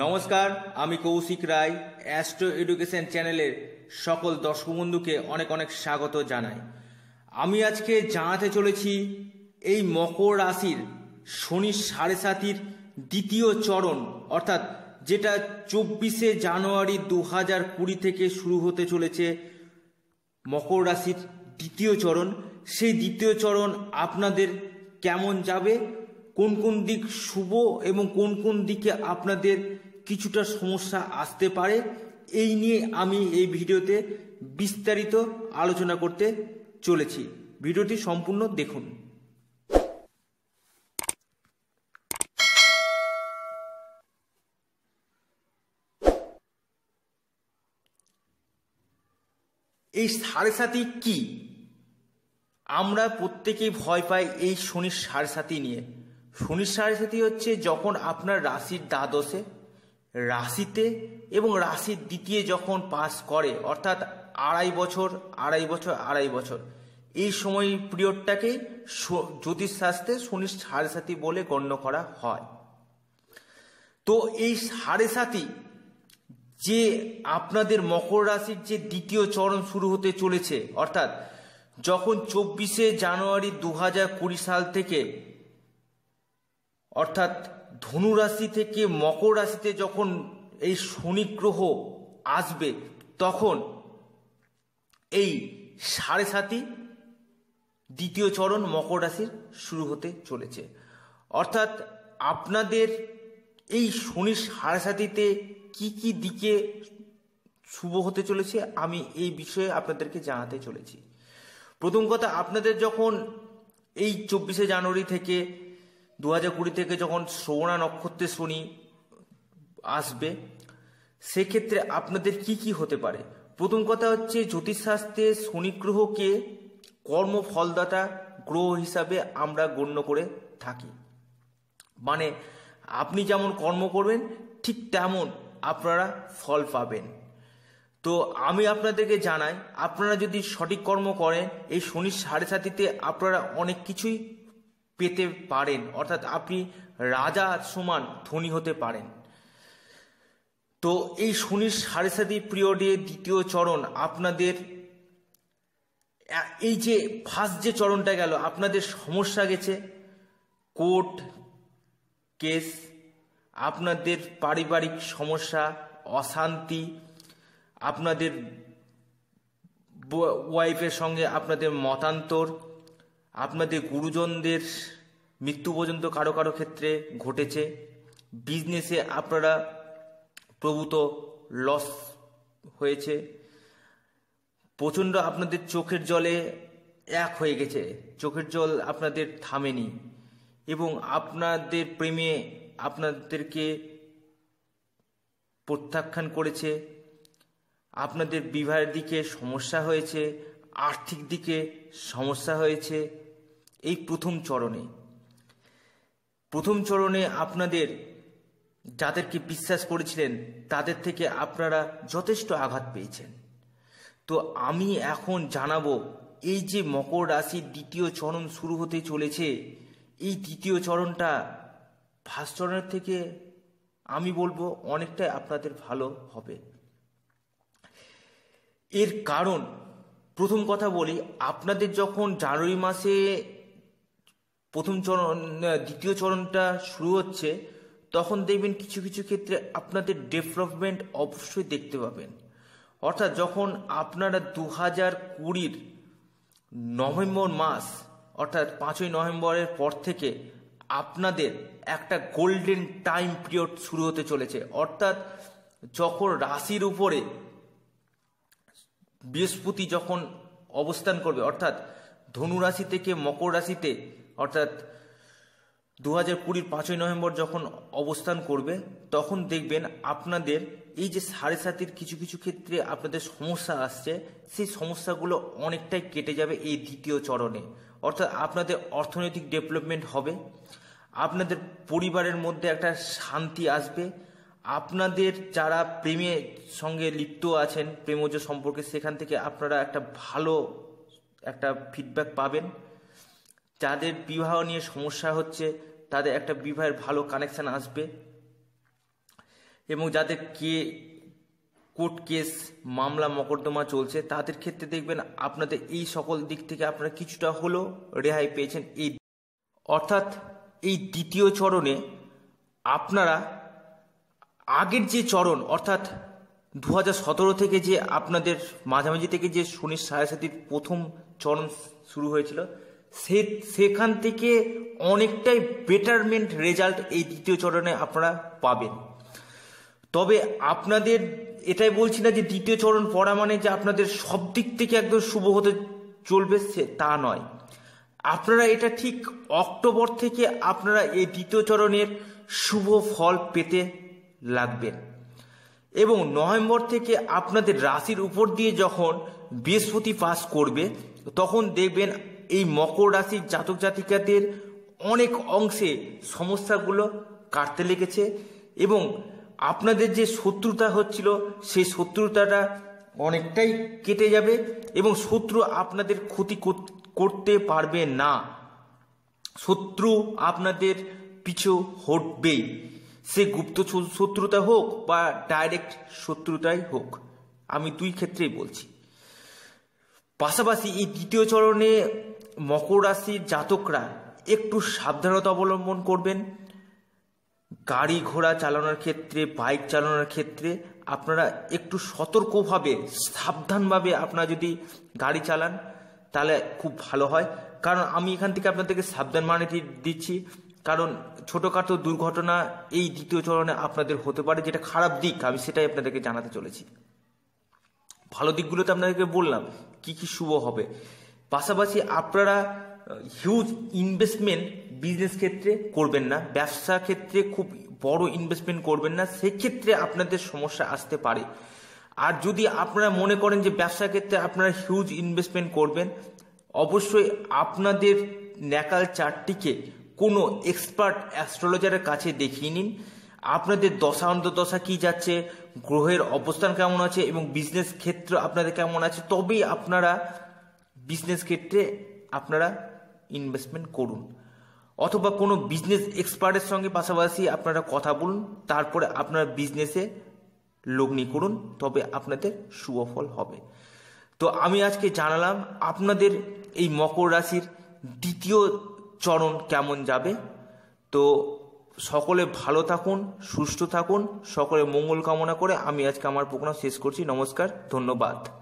নমস্কার আমি কৌশিক রায় astro education চ্যানেলের সকল দর্শক বন্ধুকে অনেক অনেক স্বাগত জানাই আমি আজকে জানাতে চলেছি এই মকর রাশির শনি সাড়ে সাতির দ্বিতীয় চরণ অর্থাৎ যেটা চব্বিশে জানুয়ারি দু হাজার কুড়ি থেকে শুরু হতে চলেছে মকর রাশির দ্বিতীয় চরণ সেই দ্বিতীয় চরণ আপনাদের কেমন যাবে কোন কোন দিক শুভ এবং কোন কোন দিকে আপনাদের কিছুটা সমস্যা আসতে পারে এই নিয়ে আমি এই ভিডিওতে বিস্তারিত আলোচনা করতে চলেছি ভিডিওটি সম্পূর্ণ দেখুন এই সাড়ে সাথে কি আমরা প্রত্যেকেই ভয় পাই এই শনির সাড়ে সাতি নিয়ে শনির সাড়ে হচ্ছে যখন আপনার রাশির দ্বাদশে রাশিতে এবং রাশির দ্বিতীয় যখন পাস করে অর্থাৎ আড়াই বছর আড়াই বছর আড়াই বছর এই সময় পিরিয়ডটাকেই জ্যোতিষশাস্ত্রে শনির সাড়ে সাথী বলে গণ্য করা হয় তো এই সাড়ে সাথী যে আপনাদের মকর রাশির যে দ্বিতীয় চরণ শুরু হতে চলেছে অর্থাৎ যখন চব্বিশে জানুয়ারি দু হাজার কুড়ি সাল থেকে অর্থাৎ ধনুরাশি থেকে মকর রাশিতে যখন এই শনি গ্রহ আসবে তখন এই সাড়ে সাতই দ্বিতীয় চরণ মকর রাশির শুরু হতে চলেছে অর্থাৎ আপনাদের এই শনি সাড়ে সাতিতে কী কী দিকে শুভ হতে চলেছে আমি এই বিষয়ে আপনাদেরকে জানাতে চলেছি প্রথম কথা আপনাদের যখন এই চব্বিশে জানুয়ারি থেকে দু হাজার কুড়ি থেকে যখন শ্রবণা নক্ষত্রের শনি আসবে সেক্ষেত্রে আপনাদের কি কি হতে পারে প্রথম কথা হচ্ছে জ্যোতিষশাস্ত্রে শনি গ্রহকে কর্মফলদাতা গ্রহ হিসাবে আমরা গণ্য করে থাকি মানে আপনি যেমন কর্ম করবেন ঠিক তেমন আপনারা ফল পাবেন তো আমি আপনাদেরকে জানাই আপনারা যদি সঠিক কর্ম করেন এই শনির সাড়ে সাথীতে আপনারা অনেক কিছুই পেতে পারেন অর্থাৎ আপনি রাজা সমান ধনী হতে পারেন তো এই শনির সাড়ে সাতি পিরিয়ডে দ্বিতীয় চরণ আপনাদের এই যে ফার্স্ট যে চরণটা গেল আপনাদের সমস্যা গেছে কোর্ট কেস আপনাদের পারিবারিক সমস্যা অশান্তি আপনাদের ওয়াইফের সঙ্গে আপনাদের মতান্তর আপনাদের গুরুজনদের মৃত্যু পর্যন্ত কারো কারো ক্ষেত্রে ঘটেছে বিজনেসে আপনারা প্রভূত লস হয়েছে প্রচণ্ড আপনাদের চোখের জলে এক হয়ে গেছে চোখের জল আপনাদের থামেনি এবং আপনাদের প্রেমে আপনাদেরকে প্রত্যাখ্যান করেছে আপনাদের বিবাহের দিকে সমস্যা হয়েছে আর্থিক দিকে সমস্যা হয়েছে এই প্রথম চরণে প্রথম চরণে আপনাদের যাদেরকে বিশ্বাস করেছিলেন তাদের থেকে আপনারা যথেষ্ট আঘাত পেয়েছেন তো আমি এখন জানাবো এই যে মকর রাশির দ্বিতীয় চরণ শুরু হতে চলেছে এই দ্বিতীয় চরণটা ফার্স্ট চরণের থেকে আমি বলবো অনেকটাই আপনাদের ভালো হবে এর কারণ প্রথম কথা বলি আপনাদের যখন জানুয়ারি মাসে প্রথম চরণ দ্বিতীয় চরণটা শুরু হচ্ছে তখন দেখবেন কিছু কিছু ক্ষেত্রে আপনাদের ডেভেলপমেন্ট অবশ্যই দেখতে পাবেন অর্থাৎ যখন আপনারা দু হাজার কুড়ির নভেম্বর মাস অর্থাৎ পাঁচই নভেম্বরের পর থেকে আপনাদের একটা গোল্ডেন টাইম পিরিয়ড শুরু হতে চলেছে অর্থাৎ যখন রাশির উপরে বৃহস্পতি যখন অবস্থান করবে অর্থাৎ ধনু রাশি থেকে মকর রাশিতে অর্থাৎ দু হাজার কুড়ির পাঁচই নভেম্বর যখন অবস্থান করবে তখন দেখবেন আপনাদের এই যে সাড়ে সাতির কিছু কিছু ক্ষেত্রে আপনাদের সমস্যা আসছে সেই সমস্যাগুলো অনেকটাই কেটে যাবে এই দ্বিতীয় চরণে অর্থাৎ আপনাদের অর্থনৈতিক ডেভেলপমেন্ট হবে আপনাদের পরিবারের মধ্যে একটা শান্তি আসবে আপনাদের যারা প্রেমের সঙ্গে লিপ্ত আছেন প্রেমজ সম্পর্কে সেখান থেকে আপনারা একটা ভালো একটা ফিডব্যাক পাবেন যাদের বিবাহ নিয়ে সমস্যা হচ্ছে তাদের একটা বিবাহের ভালো কানেকশান আসবে এবং যাদের কে কোর্ট কেস মামলা মকদ্দমা চলছে তাদের ক্ষেত্রে দেখবেন আপনাদের এই সকল দিক থেকে আপনারা কিছুটা হলেও রেহাই পেয়েছেন এই অর্থাৎ এই দ্বিতীয় চরণে আপনারা আগের যে চরণ অর্থাৎ দু থেকে যে আপনাদের মাঝামাঝি থেকে যে শনির সায়াসাতির প্রথম চরণ শুরু হয়েছিল সে সেখান থেকে অনেকটাই বেটারমেন্ট রেজাল্ট এই দ্বিতীয় চরণে আপনারা পাবেন তবে আপনাদের এটাই বলছি না যে দ্বিতীয় চরণ পড়া মানে যে আপনাদের সব দিক থেকে একদম শুভ হতে চলবে সে তা নয় আপনারা এটা ঠিক অক্টোবর থেকে আপনারা এই দ্বিতীয় চরণের শুভ ফল পেতে লাগবেন এবং নভেম্বর থেকে আপনাদের রাশির উপর দিয়ে যখন বৃহস্পতি পাস করবে তখন দেখবেন এই মকর রাশির জাতক জাতিকাদের অনেক অংশে সমস্যাগুলো কাটতে লেগেছে এবং আপনাদের যে শত্রুতা হচ্ছিল সেই শত্রুতাটা অনেকটাই কেটে যাবে এবং শত্রু আপনাদের ক্ষতি করতে পারবে না শত্রু আপনাদের পিছু হটবেই সে গুপ্ত শত্রুতা হোক বা ডাইরেক্ট শত্রুতাই হোক আমি দুই ক্ষেত্রেই বলছি পাশাপাশি এই দ্বিতীয় চরণে মকর রাশির জাতকরা একটু সাবধানতা অবলম্বন করবেন গাড়ি ঘোড়া চালানোর ক্ষেত্রে বাইক চালানোর ক্ষেত্রে আপনারা একটু সতর্কভাবে সাবধানভাবে আপনারা যদি গাড়ি চালান তাহলে খুব ভালো হয় কারণ আমি এখান থেকে আপনাদেরকে সাবধান মানে দিচ্ছি কারণ ছোটোখাটো দুর্ঘটনা এই দ্বিতীয় চরণে আপনাদের হতে পারে যেটা খারাপ দিক আমি সেটাই আপনাদেরকে জানাতে চলেছি ভালো দিকগুলো তো আপনাদেরকে বললাম কি কি শুভ হবে পাশাপাশি আপনারা হিউজ ইনভেস্টমেন্ট বিজনেস ক্ষেত্রে করবেন না ব্যবসা ক্ষেত্রে খুব বড় ইনভেস্টমেন্ট করবেন না সেক্ষেত্রে আপনাদের সমস্যা আসতে পারে আর যদি আপনারা মনে করেন যে ব্যবসা ক্ষেত্রে আপনারা হিউজ ইনভেস্টমেন্ট করবেন অবশ্যই আপনাদের ন্যাকাল চারটিকে কোনো এক্সপার্ট অ্যাস্ট্রোলজারের কাছে দেখিয়ে নিন আপনাদের দশা অন্তর্দশা কী যাচ্ছে গ্রহের অবস্থান কেমন আছে এবং বিজনেস ক্ষেত্র আপনাদের কেমন আছে তবেই আপনারা বিজনেস ক্ষেত্রে আপনারা ইনভেস্টমেন্ট করুন অথবা কোনো বিজনেস এক্সপার্টের সঙ্গে পাশাপাশি আপনারা কথা বলুন তারপরে আপনার বিজনেসে লগ্নি করুন তবে আপনাদের সুফল হবে তো আমি আজকে জানালাম আপনাদের এই মকর রাশির দ্বিতীয় চরণ কেমন যাবে তো সকলে ভালো থাকুন সুস্থ থাকুন সকলে মঙ্গল কামনা করে আমি আজকে আমার প্রোগ্রাম শেষ করছি নমস্কার ধন্যবাদ